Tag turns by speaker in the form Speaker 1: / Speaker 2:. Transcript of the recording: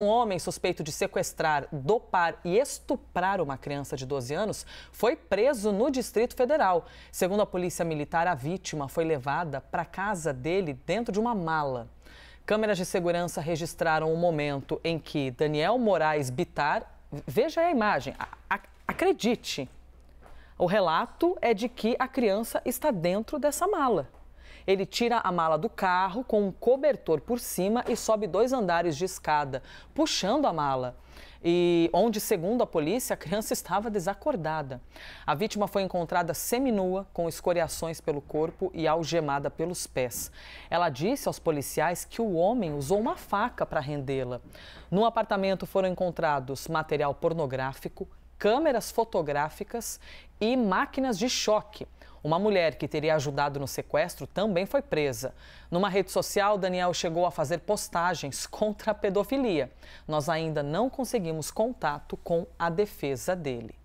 Speaker 1: Um homem suspeito de sequestrar, dopar e estuprar uma criança de 12 anos foi preso no Distrito Federal. Segundo a Polícia Militar, a vítima foi levada para a casa dele dentro de uma mala. Câmeras de segurança registraram o momento em que Daniel Moraes Bitar. Veja a imagem, acredite. O relato é de que a criança está dentro dessa mala. Ele tira a mala do carro com um cobertor por cima e sobe dois andares de escada, puxando a mala. E onde, segundo a polícia, a criança estava desacordada. A vítima foi encontrada seminua, com escoriações pelo corpo e algemada pelos pés. Ela disse aos policiais que o homem usou uma faca para rendê-la. No apartamento foram encontrados material pornográfico, câmeras fotográficas e máquinas de choque. Uma mulher que teria ajudado no sequestro também foi presa. Numa rede social, Daniel chegou a fazer postagens contra a pedofilia. Nós ainda não conseguimos contato com a defesa dele.